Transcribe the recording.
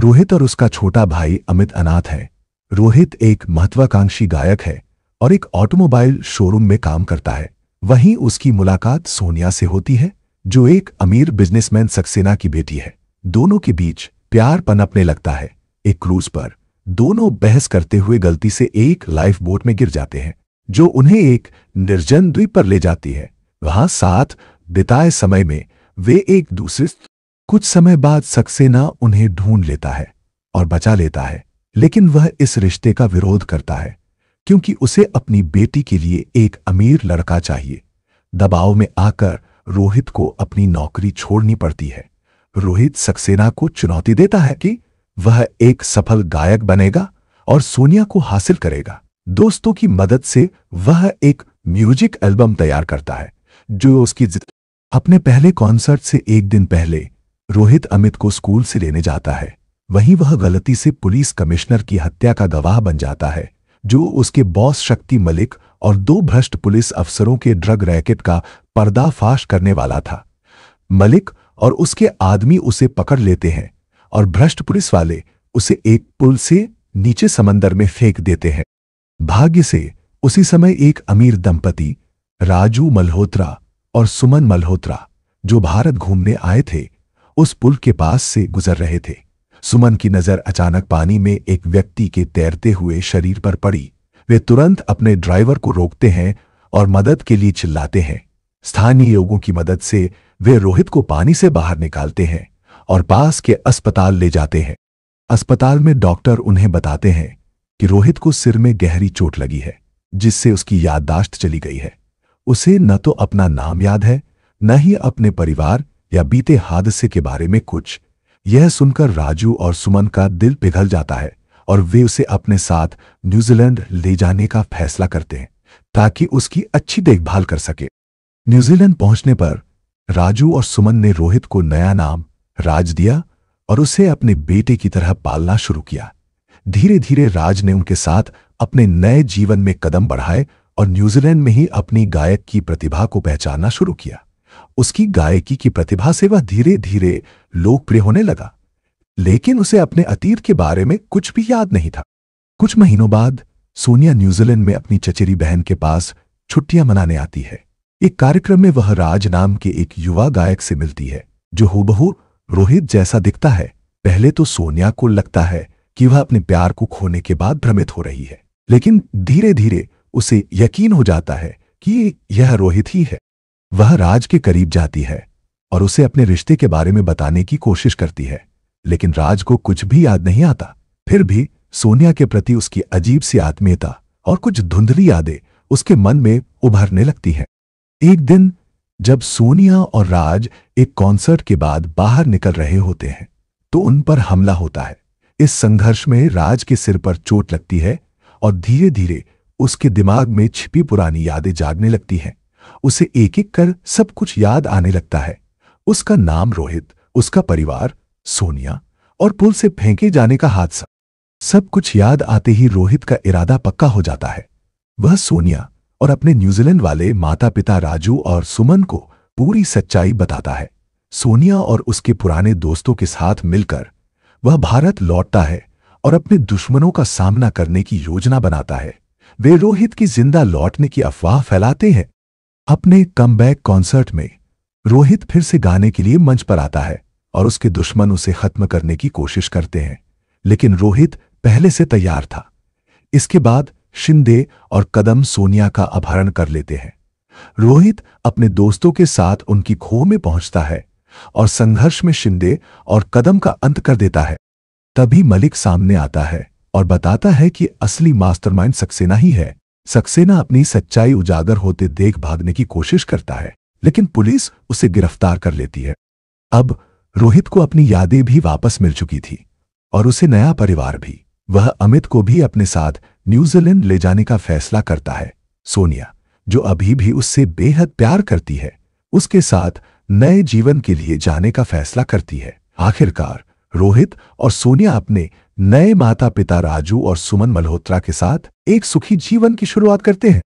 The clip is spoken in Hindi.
रोहित और उसका छोटा भाई अमित अनाथ है रोहित एक महत्वाकांक्षी गायक है और एक ऑटोमोबाइल शोरूम में काम करता है वहीं उसकी मुलाकात सोनिया से होती है जो एक अमीर बिजनेसमैन सक्सेना की बेटी है दोनों के बीच प्यार पनपने लगता है एक क्रूज पर दोनों बहस करते हुए गलती से एक लाइफ बोट में गिर जाते हैं जो उन्हें एक निर्जन द्वीप पर ले जाती है वहां साथ बिताए समय में वे एक दूसरे कुछ समय बाद सक्सेना उन्हें ढूंढ लेता है और बचा लेता है लेकिन वह इस रिश्ते का विरोध करता है क्योंकि उसे अपनी बेटी के लिए एक अमीर लड़का चाहिए दबाव में आकर रोहित को अपनी नौकरी छोड़नी पड़ती है रोहित सक्सेना को चुनौती देता है कि वह एक सफल गायक बनेगा और सोनिया को हासिल करेगा दोस्तों की मदद से वह एक म्यूजिक एल्बम तैयार करता है जो उसकी अपने पहले कॉन्सर्ट से एक दिन पहले रोहित अमित को स्कूल से लेने जाता है वहीं वह गलती से पुलिस कमिश्नर की हत्या का गवाह बन जाता है जो उसके बॉस शक्ति मलिक और दो भ्रष्ट पुलिस अफसरों के ड्रग रैकेट का पर्दाफाश करने वाला था मलिक और उसके आदमी उसे पकड़ लेते हैं और भ्रष्ट पुलिस वाले उसे एक पुल से नीचे समंदर में फेंक देते हैं भाग्य से उसी समय एक अमीर दंपति राजू मल्होत्रा और सुमन मल्होत्रा जो भारत घूमने आए थे उस पुल के पास से गुजर रहे थे सुमन की नजर अचानक पानी में एक व्यक्ति के तैरते हुए शरीर पर पड़ी वे तुरंत अपने ड्राइवर को रोकते हैं और मदद के लिए चिल्लाते हैं स्थानीय लोगों की मदद से वे रोहित को पानी से बाहर निकालते हैं और पास के अस्पताल ले जाते हैं अस्पताल में डॉक्टर उन्हें बताते हैं कि रोहित को सिर में गहरी चोट लगी है जिससे उसकी याददाश्त चली गई है उसे न तो अपना नाम याद है न ही अपने परिवार या बीते हादसे के बारे में कुछ यह सुनकर राजू और सुमन का दिल पिघल जाता है और वे उसे अपने साथ न्यूजीलैंड ले जाने का फैसला करते हैं ताकि उसकी अच्छी देखभाल कर सके न्यूजीलैंड पहुंचने पर राजू और सुमन ने रोहित को नया नाम राज दिया और उसे अपने बेटे की तरह पालना शुरू किया धीरे धीरे राज ने उनके साथ अपने नए जीवन में कदम बढ़ाए और न्यूजीलैंड में ही अपनी गायक की प्रतिभा को पहचानना शुरू किया उसकी गायकी की प्रतिभा से वह धीरे धीरे लोकप्रिय होने लगा लेकिन उसे अपने अतीत के बारे में कुछ भी याद नहीं था कुछ महीनों बाद सोनिया न्यूजीलैंड में अपनी चचेरी बहन के पास छुट्टियां मनाने आती है एक कार्यक्रम में वह राज नाम के एक युवा गायक से मिलती है जो हूबहू रोहित जैसा दिखता है पहले तो सोनिया को लगता है कि वह अपने प्यार को खोने के बाद भ्रमित हो रही है लेकिन धीरे धीरे उसे यकीन हो जाता है कि यह रोहित ही है वह राज के करीब जाती है और उसे अपने रिश्ते के बारे में बताने की कोशिश करती है लेकिन राज को कुछ भी याद नहीं आता फिर भी सोनिया के प्रति उसकी अजीब सी आत्मीयता और कुछ धुंधली यादें उसके मन में उभरने लगती हैं एक दिन जब सोनिया और राज एक कॉन्सर्ट के बाद बाहर निकल रहे होते हैं तो उन पर हमला होता है इस संघर्ष में राज के सिर पर चोट लगती है और धीरे धीरे उसके दिमाग में छिपी पुरानी यादें जागने लगती हैं उसे एक एक कर सब कुछ याद आने लगता है उसका नाम रोहित उसका परिवार सोनिया और पुल से फेंके जाने का हादसा सब कुछ याद आते ही रोहित का इरादा पक्का हो जाता है वह सोनिया और अपने न्यूजीलैंड वाले माता पिता राजू और सुमन को पूरी सच्चाई बताता है सोनिया और उसके पुराने दोस्तों के साथ मिलकर वह भारत लौटता है और अपने दुश्मनों का सामना करने की योजना बनाता है वे रोहित की जिंदा लौटने की अफवाह फैलाते हैं अपने बैक कॉन्सर्ट में रोहित फिर से गाने के लिए मंच पर आता है और उसके दुश्मन उसे खत्म करने की कोशिश करते हैं लेकिन रोहित पहले से तैयार था इसके बाद शिंदे और कदम सोनिया का अपहरण कर लेते हैं रोहित अपने दोस्तों के साथ उनकी खो में पहुंचता है और संघर्ष में शिंदे और कदम का अंत कर देता है तभी मलिक सामने आता है और बताता है कि असली मास्टरमाइंड सक्सेना ही है सक्सेना अपनी सच्चाई उजागर होते देख भागने की कोशिश करता है लेकिन पुलिस उसे गिरफ्तार कर लेती है अब रोहित को अपनी यादें भी वापस मिल चुकी थी और उसे नया परिवार भी वह अमित को भी अपने साथ न्यूजीलैंड ले जाने का फैसला करता है सोनिया जो अभी भी उससे बेहद प्यार करती है उसके साथ नए जीवन के लिए जाने का फैसला करती है आखिरकार रोहित और सोनिया अपने नए माता पिता राजू और सुमन मल्होत्रा के साथ एक सुखी जीवन की शुरुआत करते हैं